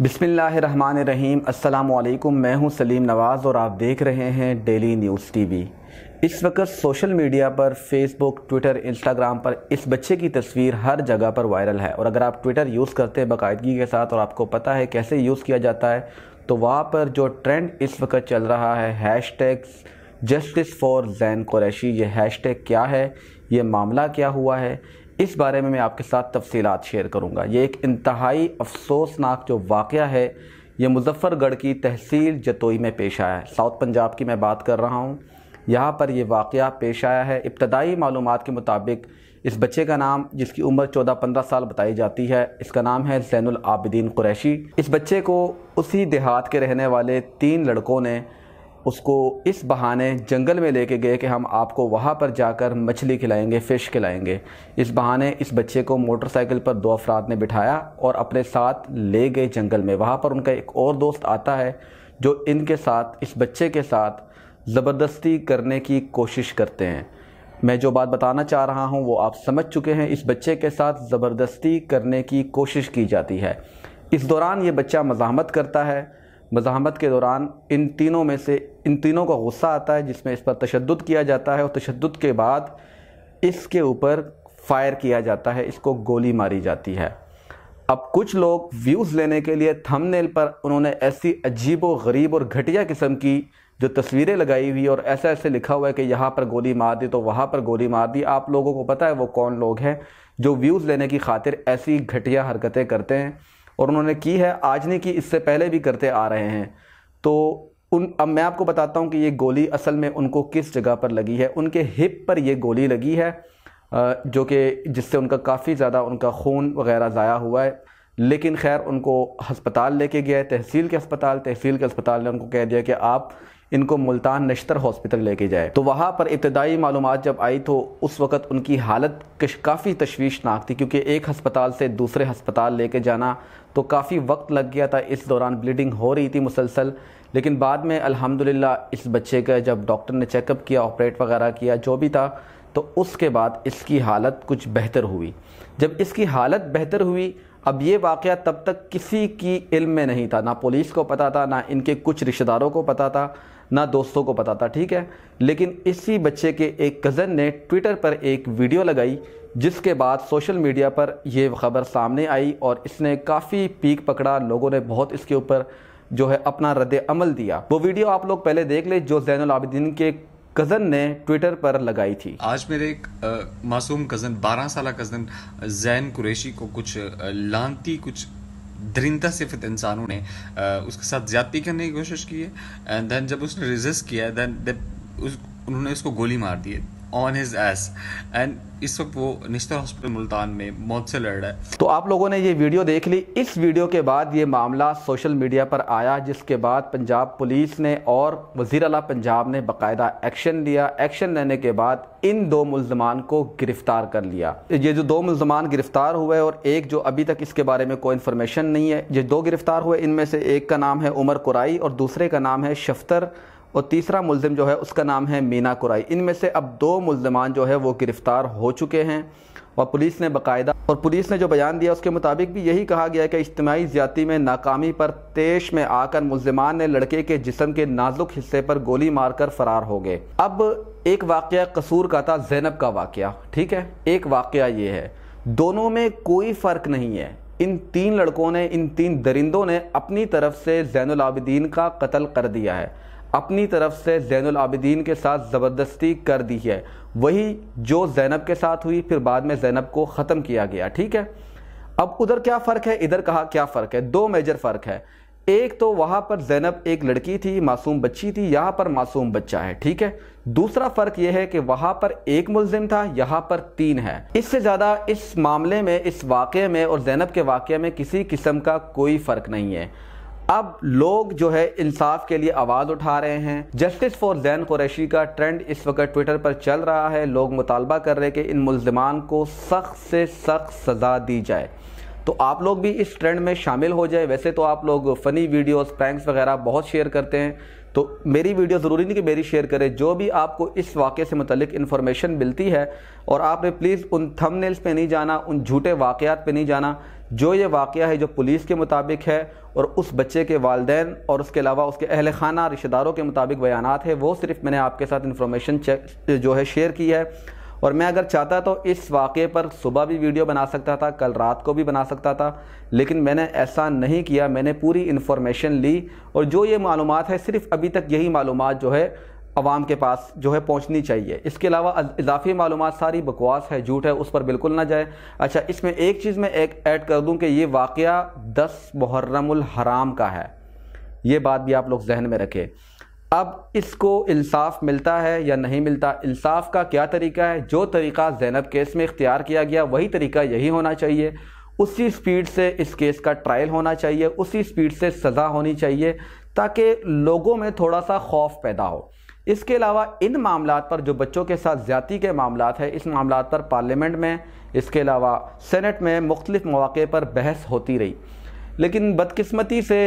बिसमीम अल्लाम मैं हूं सलीम नवाज़ और आप देख रहे हैं डेली न्यूज़ टीवी इस वक्त सोशल मीडिया पर फेसबुक ट्विटर इंस्टाग्राम पर इस बच्चे की तस्वीर हर जगह पर वायरल है और अगर आप ट्विटर यूज़ करते हैं बाकायदगी के साथ और आपको पता है कैसे यूज़ किया जाता है तो वहाँ पर जो ट्रेंड इस वक्त चल रहा है hash justice for Zain Qureshi ये हैश क्या है ये मामला क्या हुआ है इस बारे में मैं आपके साथ तफसीत शेयर करूँगा ये एक इंतहाई अफसोसनाक जो वाक़ है ये मुजफ्फ़रगढ़ की तहसील जतोई में पेश आया है साउथ पंजाब की मैं बात कर रहा हूँ यहाँ पर यह वाक़ पेश आया है इब्तदाई मालूम के मुताबिक इस बच्चे का नाम जिसकी उम्र 14-15 साल बताई जाती है इसका नाम है जैनुल आबिदीन कुरैशी इस बच्चे को उसी देहात के रहने वाले तीन लड़कों ने उसको इस बहाने जंगल में लेके गए कि हम आपको वहाँ पर जाकर मछली खिलाएंगे फ़िश खिलाएंगे इस बहाने इस बच्चे को मोटरसाइकिल पर दो अफराद ने बिठाया और अपने साथ ले गए जंगल में वहाँ पर उनका एक और दोस्त आता है जो इनके साथ इस बच्चे के साथ ज़बरदस्ती करने की कोशिश करते हैं मैं जो बात बताना चाह रहा हूँ वो आप समझ चुके हैं इस बच्चे के साथ ज़बरदस्ती करने की कोशिश की जाती है इस दौरान ये बच्चा मजामत करता है मज़ात के दौरान इन तीनों में से इन तीनों का गुस्सा आता है जिसमें इस पर तशद किया जाता है और तशद के बाद इसके ऊपर फायर किया जाता है इसको गोली मारी जाती है अब कुछ लोग व्यूज़ लेने के लिए थंबनेल पर उन्होंने ऐसी अजीब व गरीब और घटिया किस्म की जो तस्वीरें लगाई हुई और ऐसा ऐसे लिखा हुआ है कि यहाँ पर गोली मार दी तो वहाँ पर गोली मार दी आप लोगों को पता है वो कौन लोग हैं जो व्यूज़ लेने की खातिर ऐसी घटिया हरकतें करते हैं और उन्होंने की है आज नहीं की इससे पहले भी करते आ रहे हैं तो उन अब मैं आपको बताता हूँ कि ये गोली असल में उनको किस जगह पर लगी है उनके हिप पर ये गोली लगी है जो कि जिससे उनका काफ़ी ज़्यादा उनका खून वगैरह ज़ाया हुआ है लेकिन खैर उनको हस्पताल लेके गया है तहसील के अस्पताल तहसील के अस्पताल ने उनको कह दिया कि आप इनको मुल्तान नश्तर हॉस्पिटल लेके जाए तो वहाँ पर इब्तदाई मालूम जब आई तो उस वक्त उनकी हालत काफ़ी तशवीशनाक थी क्योंकि एक हस्पताल से दूसरे हस्पताल लेके जाना तो काफ़ी वक्त लग गया था इस दौरान ब्लीडिंग हो रही थी मुसलसल लेकिन बाद में अल्हम्दुलिल्लाह इस बच्चे का जब डॉक्टर ने चेकअप किया ऑपरेट वगैरह किया जो भी था तो उसके बाद इसकी हालत कुछ बेहतर हुई जब इसकी हालत बेहतर हुई अब ये वाक़ तब तक किसी की इल्म में नहीं था ना पुलिस को पता था ना इनके कुछ रिश्तेदारों को पता था ना दोस्तों को पता था ठीक है लेकिन इसी बच्चे के एक कज़न ने ट्विटर पर एक वीडियो लगाई जिसके बाद सोशल मीडिया पर यह खबर सामने आई और इसने काफ़ी पीक पकड़ा लोगों ने बहुत इसके ऊपर जो है अपना रद्द अमल दिया वो वीडियो आप लोग पहले देख ले जो जैन अलाबिदीन के कज़न ने ट्विटर पर लगाई थी आज मेरे एक आ, मासूम कज़न बारह साल कज़न जैन कुरैशी को कुछ लानती कुछ दरिंदा सिफत इंसानों ने आ, उसके साथ ज्यादती करने की कोशिश की है एंड देन जब उसने रिजिस्ट किया देन उस उन्होंने उसको गोली मार दी है ऑन हिज एस एंड इस वक्त वो निश्तर हॉस्पिटल मुल्तान में मौत से लड़ रहा है तो आप लोगों ने ये वीडियो देख ली इस वीडियो के बाद ये मामला सोशल मीडिया पर आया जिसके बाद पंजाब पुलिस ने और वजी अला पंजाब ने बाकायदा एक्शन लिया एक्शन लेने के बाद इन दो मुलजमान को गिरफ्तार कर लिया ये जो दो मुलजमान गिरफ्तार हुए और एक जो अभी तक इसके बारे में कोई इन्फॉर्मेशन नहीं है ये दो गिरफ्तार हुए इनमें से एक का नाम है उमर कुराई और दूसरे का नाम है शफ्तर और तीसरा मुलम जो है उसका नाम है मीना कुराई इनमें से अब दो मुलमान जो है वो गिरफ़्तार हो चुके हैं और पुलिस ने बाकायदा और पुलिस ने जो बयान दिया उसके मुताबिक भी यही कहा गया कि इज्तमी ज्यादा में नाकामी पर तेश में आकर मुलजमान ने लड़के के जिसम के नाजुक हिस्से पर गोली मारकर फरार हो गए अब एक वाक़ कसूर का था जैनब का वाक़ ठीक है एक वाक़ ये है दोनों में कोई फ़र्क नहीं है इन तीन लड़कों ने इन तीन दरिंदों ने अपनी तरफ से जैनलाबिदीन का कत्ल कर दिया है अपनी तरफ से जैन के साथ ज़बरदस्ती कर दी है वही जो जैनब के साथ हुई फिर बाद में जैनब को ख़त्म किया गया ठीक है अब उधर क्या फ़र्क है इधर कहा क्या फ़र्क है दो मेजर फ़र्क है एक तो वहाँ पर जैनब एक लड़की थी मासूम बच्ची थी यहाँ पर मासूम बच्चा है ठीक है दूसरा फ़र्क यह है कि वहाँ पर एक मुलजिम था यहाँ पर तीन है इससे ज़्यादा इस मामले में इस वाक़े में और जैनब के वाक़े में किसी किस्म का कोई फ़र्क नहीं है अब लोग जो है इंसाफ के लिए आवाज़ उठा रहे हैं जस्टिस फॉर जैन कुरैशी का ट्रेंड इस वक्त ट्विटर पर चल रहा है लोग मुतालबा कर रहे हैं कि इन मुलजमान को सख्त से सख्त सज़ा दी जाए तो आप लोग भी इस ट्रेंड में शामिल हो जाए वैसे तो आप लोग फ़नी वीडियोस प्रैंक्स वगैरह बहुत शेयर करते हैं तो मेरी वीडियो ज़रूरी नहीं कि मेरी शेयर करें जो भी आपको इस वाक़े से मतलब इन्फॉर्मेशन मिलती है और आपने प्लीज़ उन थंबनेल्स पे नहीं जाना उन झूठे वाक़ात पे नहीं जाना जो ये वाक़ है जो पुलिस के मुताबिक है और उस बच्चे के वालदे और उसके अलावा उसके अहल खाना रिश्तेदारों के मुताबिक बयान है वो सिर्फ मैंने आपके साथ इन्फॉर्मेशन जो है शेयर की है और मैं अगर चाहता तो इस वाक़े पर सुबह भी वीडियो बना सकता था कल रात को भी बना सकता था लेकिन मैंने ऐसा नहीं किया मैंने पूरी इन्फॉर्मेशन ली और जो ये मालूम है सिर्फ अभी तक यही मालूम जो है आवाम के पास जो है पहुंचनी चाहिए इसके अलावा इजाफी मालूम सारी बकवास है झूठ है उस पर बिल्कुल ना जाए अच्छा इसमें एक चीज़ में एक ऐड कर दूं कि ये वाक़ दस मुहर्रमुल हराम का है ये बात भी आप लोग जहन में रखें अब इसको इंसाफ मिलता है या नहीं मिलता इंसाफ का क्या तरीका है जो तरीका जैनब केस में इख्तियार किया गया वही तरीका यही होना चाहिए उसी स्पीड से इस केस का ट्रायल होना चाहिए उसी स्पीड से सज़ा होनी चाहिए ताकि लोगों में थोड़ा सा खौफ पैदा हो इसके अलावा इन मामला पर जो बच्चों के साथ ज़्यादा के मामला है इस मामला पर पार्लियामेंट में इसके अलावा सेनेट में मुख्तलिफ़ मौक़े पर बहस होती रही लेकिन बदकस्मती से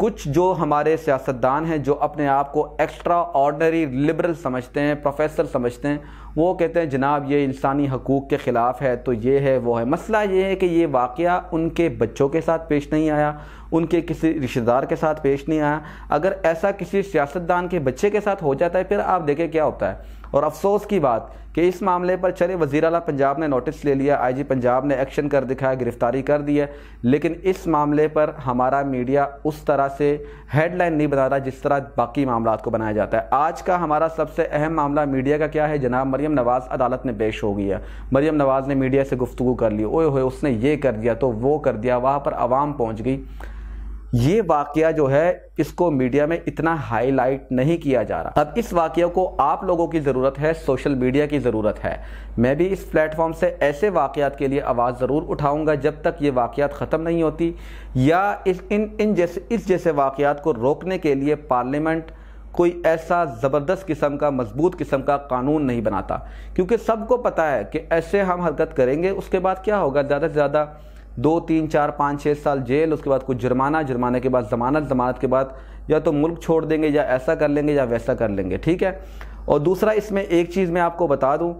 कुछ जो हमारे सियासतदान हैं जो अपने आप को एक्स्ट्रा ऑर्डनरी लिबरल समझते हैं प्रोफेसर समझते हैं वो कहते हैं जनाब ये इंसानी हकूक़ के ख़िलाफ़ है तो ये है वो है मसला ये है कि ये वाक़ उनके बच्चों के साथ पेश नहीं आया उनके किसी रिश्तेदार के साथ पेश नहीं आया अगर ऐसा किसी सियासतदान के बच्चे के साथ हो जाता है फिर आप देखें क्या होता है और अफसोस की बात कि इस मामले पर चले वजीर अला पंजाब ने नोटिस ले लिया आईजी पंजाब ने एक्शन कर दिखाया गिरफ्तारी कर दी है लेकिन इस मामले पर हमारा मीडिया उस तरह से हेडलाइन नहीं बना रहा जिस तरह बाकी मामला को बनाया जाता है आज का हमारा सबसे अहम मामला मीडिया का क्या है जनाब मरी मरियम नवाज़ अदालत में पेश हो गया मरियम नवाज़ ने मीडिया से गुफ्तु कर ली ओए होए उसने ये कर दिया तो वो कर दिया वहाँ पर आवाम पहुँच गई ये वाक़ जो है इसको मीडिया में इतना हाईलाइट नहीं किया जा रहा अब इस वाक़े को आप लोगों की ज़रूरत है सोशल मीडिया की ज़रूरत है मैं भी इस प्लेटफॉर्म से ऐसे वाक़ात के लिए आवाज़ ज़रूर उठाऊंगा जब तक ये वाक़ात ख़त्म नहीं होती या इस इन इन जैसे इस जैसे वाक़ात को रोकने के लिए पार्लियामेंट कोई ऐसा ज़बरदस्त किस्म का मजबूत किस्म का कानून नहीं बनाता क्योंकि सबको पता है कि ऐसे हम हरकत करेंगे उसके बाद क्या होगा ज़्यादा से ज़्यादा दो तीन चार पाँच छः साल जेल उसके बाद कुछ जुर्माना जुर्माने के बाद ज़मानत ज़मानत के बाद या तो मुल्क छोड़ देंगे या ऐसा कर लेंगे या वैसा कर लेंगे ठीक है और दूसरा इसमें एक चीज़ मैं आपको बता दूँ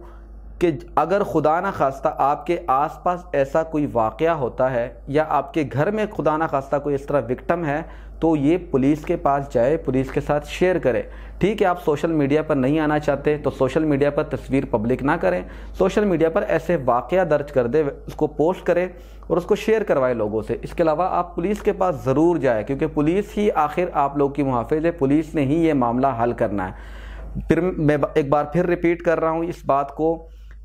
कि अगर खुदा ना खास्ता आपके आसपास ऐसा कोई वाक़ होता है या आपके घर में खुदा ना खास्ता कोई इस तरह विक्टम है तो ये पुलिस के पास जाए पुलिस के साथ शेयर करें ठीक है आप सोशल मीडिया पर नहीं आना चाहते तो सोशल मीडिया पर तस्वीर पब्लिक ना करें सोशल मीडिया पर ऐसे वाक़ दर्ज कर दे उसको पोस्ट करें और उसको शेयर करवाएं लोगों से इसके अलावा आप पुलिस के पास ज़रूर जाए क्योंकि पुलिस ही आखिर आप लोग की मुहाफ़ है पुलिस ने ही ये मामला हल करना है फिर मैं एक बार फिर रिपीट कर रहा हूँ इस बात को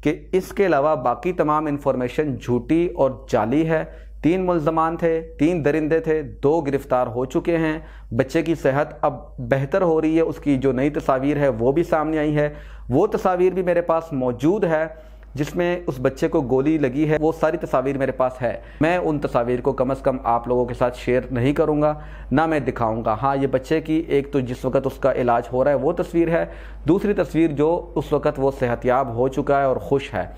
कि इसके अलावा बाकी तमाम इन्फॉर्मेशन झूठी और जाली है तीन मुलजमान थे तीन दरिंदे थे दो गिरफ्तार हो चुके हैं बच्चे की सेहत अब बेहतर हो रही है उसकी जो नई तस्वीर है वो भी सामने आई है वो तस्वीर भी मेरे पास मौजूद है जिसमें उस बच्चे को गोली लगी है वो सारी तस्वीर मेरे पास है मैं उन तस्वीर को कम से कम आप लोगों के साथ शेयर नहीं करूँगा ना मैं दिखाऊँगा हाँ ये बच्चे की एक तो जिस वक्त उसका इलाज हो रहा है वो तस्वीर है दूसरी तस्वीर जो उस वक्त वो सेहतियाब हो चुका है और खुश है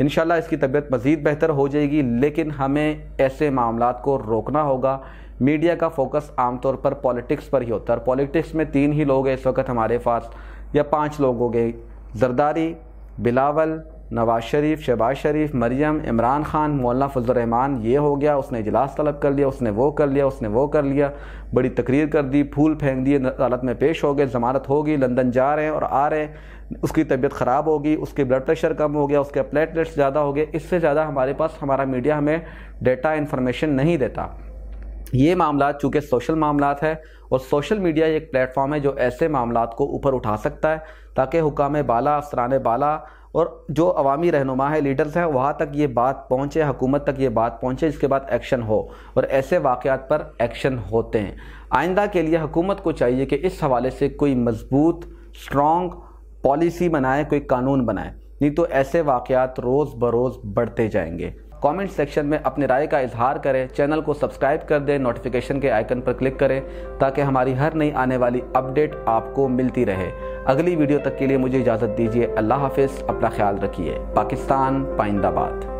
इन इसकी तबीयत मज़ीद बेहतर हो जाएगी लेकिन हमें ऐसे मामला को रोकना होगा मीडिया का फोकस आमतौर पर पॉलिटिक्स पर ही होता है और पॉलिटिक्स में तीन ही लोग हैं इस वक्त हमारे पास या पांच लोग हो गए जरदारी बिलावल नवाज शरीफ शहबाज शरीफ मरियम इमरान खान मौलाना फजलरहमान ये हो गया उसने इजलास तलब कर लिया उसने वो कर लिया उसने वो कर लिया बड़ी तकरीर कर दी फूल फेंक दिए अदालत में पेश हो गए जमानत होगी लंदन जा रहे हैं और आ रहे हैं उसकी तबीयत ख़राब होगी उसके ब्लड प्रेशर कम हो गया उसके प्लेटलेट्स ज़्यादा हो गए इससे ज़्यादा हमारे पास हमारा मीडिया हमें डेटा इन्फॉर्मेशन नहीं देता ये मामला चूँकि सोशल मामला है और सोशल मीडिया एक प्लेटफॉर्म है जो ऐसे मामला को ऊपर उठा सकता है ताकि हुकाम बाला अफसरान बाला और जो अवामी रहनुमा है लीडर्स हैं वहाँ तक ये बात पहुँचे हुकूमत तक ये बात पहुँचे इसके बाद एक्शन हो और ऐसे वाक़ात पर एक्शन होते हैं आइंदा के लिए हुकूमत को चाहिए कि इस हवाले से कोई मजबूत स्ट्रॉन्ग पॉलिसी बनाए कोई कानून बनाए नहीं तो ऐसे वाक़ात रोज़ बरोज़ बढ़ते जाएंगे कमेंट सेक्शन में अपने राय का इजहार करें चैनल को सब्सक्राइब कर दें नोटिफिकेशन के आइकन पर क्लिक करें ताकि हमारी हर नई आने वाली अपडेट आपको मिलती रहे अगली वीडियो तक के लिए मुझे इजाज़त दीजिए अल्लाह हाफिज़ अपना ख्याल रखिए पाकिस्तान पाइंदाबाद